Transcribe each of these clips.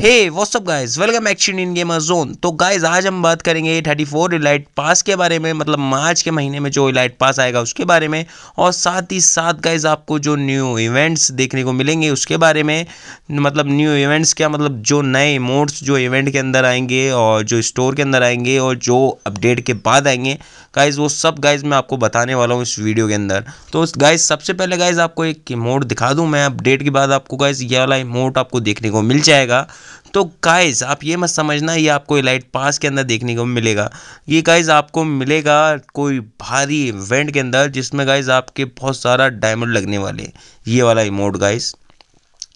hey what's up guys welcome action in gamer zone तो guys आज हम बात करेंगे थर्टी फोर इलाइट पास के बारे में मतलब मार्च के महीने में जो इलाइट पास आएगा उसके बारे में और साथ ही साथ गाइस आपको जो न्यू इवेंट्स देखने को मिलेंगे उसके बारे में मतलब न्यू इवेंट्स क्या मतलब जो नए मोड्स जो इवेंट के अंदर आएंगे और जो स्टोर के अंदर आएंगे और जो अपडेट के बाद आएंगे गाइज वो सब गाइज मैं आपको बताने वाला हूँ इस वीडियो के अंदर तो गाइज सबसे पहले गाइज आपको एक मोड दिखा दूँ मैं अपडेट के बाद आपको गाइज ये वाला मोड आपको देखने को मिल जाएगा तो गाइस आप ये मत समझना ये आपको इलाइट पास के अंदर देखने को मिलेगा ये गाइस आपको मिलेगा कोई भारी इवेंट के अंदर जिसमें गाइस आपके बहुत सारा डायमंड लगने वाले ये वाला इमोट गाइज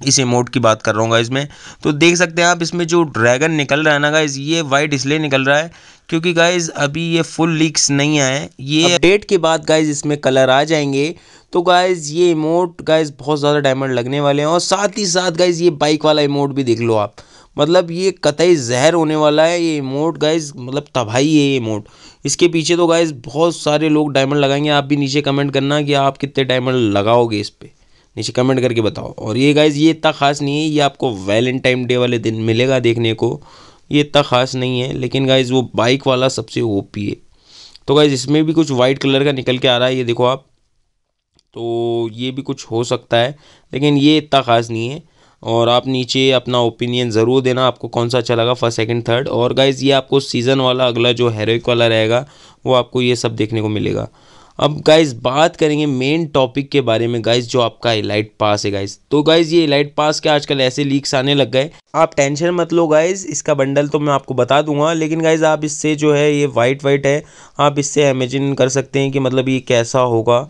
इस इमोट की बात कर रहा हूँ गाइज़ में तो देख सकते हैं आप इसमें जो ड्रैगन निकल रहा है ना गाइज़ ये वाइट इसलिए निकल रहा है क्योंकि गाइज़ अभी ये फुल लीक्स नहीं आए ये अपडेट के बाद गाइज़ इसमें कलर आ जाएंगे तो गाइज़ ये इमोट गाइज़ बहुत ज़्यादा डायमंड लगने वाले हैं और साथ ही साथ गाइज़ ये बाइक वाला इमोट भी देख लो आप मतलब ये कतई जहर होने वाला है ये इमोट गाइज मतलब तबाही है ये इमोट इसके पीछे तो गाइज बहुत सारे लोग डायमंड लगाएंगे आप भी नीचे कमेंट करना कि आप कितने डायमंड लगाओगे इस पर नीचे कमेंट करके बताओ और ये गाइज ये इतना खास नहीं है ये आपको वैलेंटाइन डे वाले दिन मिलेगा देखने को ये इतना खास नहीं है लेकिन गाइज वो बाइक वाला सबसे ओ है तो गाइज इसमें भी कुछ वाइट कलर का निकल के आ रहा है ये देखो आप तो ये भी कुछ हो सकता है लेकिन ये इतना ख़ास नहीं है और आप नीचे अपना ओपिनियन ज़रूर देना आपको कौन सा अच्छा लगा फर्स्ट सेकंड थर्ड और गाइज़ ये आपको सीज़न वाला अगला जो हेरोइक वाला रहेगा वो आपको ये सब देखने को मिलेगा अब गाइज बात करेंगे मेन टॉपिक के बारे में गाइज जो आपका इलाइट पास है गाइज तो गाइज ये इलाइट पास के आजकल ऐसे लीक्स आने लग गए आप टेंशन मत लो गाइज इसका बंडल तो मैं आपको बता दूंगा लेकिन गाइज आप इससे जो है ये वाइट वाइट है आप इससे इमेजिन कर सकते हैं कि मतलब ये कैसा होगा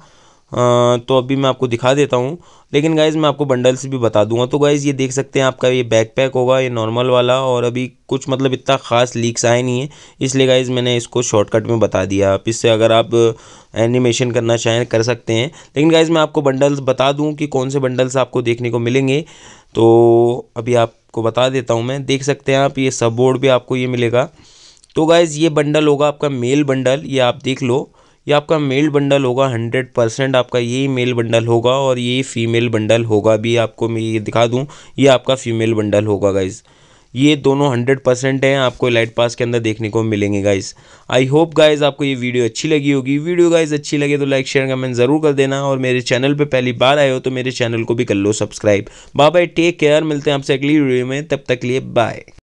तो अभी मैं आपको दिखा देता हूँ लेकिन गाइज़ मैं आपको बंडल्स भी बता दूंगा तो गाइज़ ये देख सकते हैं आपका ये बैकपैक होगा ये नॉर्मल वाला और अभी कुछ मतलब इतना ख़ास लीक्स आए नहीं है इसलिए गाइज़ मैंने इसको शॉर्टकट में बता दिया आप इससे अगर आप एनिमेशन करना चाहें कर सकते हैं लेकिन गाइज़ मैं आपको बंडल्स बता दूँ कि कौन से बंडल्स आपको देखने को मिलेंगे तो अभी आपको बता देता हूँ मैं देख सकते हैं आप ये सब बोर्ड भी आपको ये मिलेगा तो गाइज़ ये बंडल होगा आपका मेल बंडल ये आप देख लो ये आपका मेल बंडल होगा हंड्रेड परसेंट आपका ये मेल बंडल होगा और ये फीमेल बंडल होगा भी आपको मैं ये दिखा दूँ ये आपका फीमेल बंडल होगा गाइज़ ये दोनों हंड्रेड परसेंट हैं आपको लाइट पास के अंदर देखने को मिलेंगे गाइज़ आई होप गाइज़ आपको ये वीडियो अच्छी लगी होगी वीडियो गाइज़ अच्छी लगे तो लाइक शेयर कमेंट जरूर कर देना और मेरे चैनल पे पहली बार आए हो तो मेरे चैनल को भी कर लो subscribe bye bye take care मिलते हैं आपसे अगली वीडियो में तब तक लिए बाय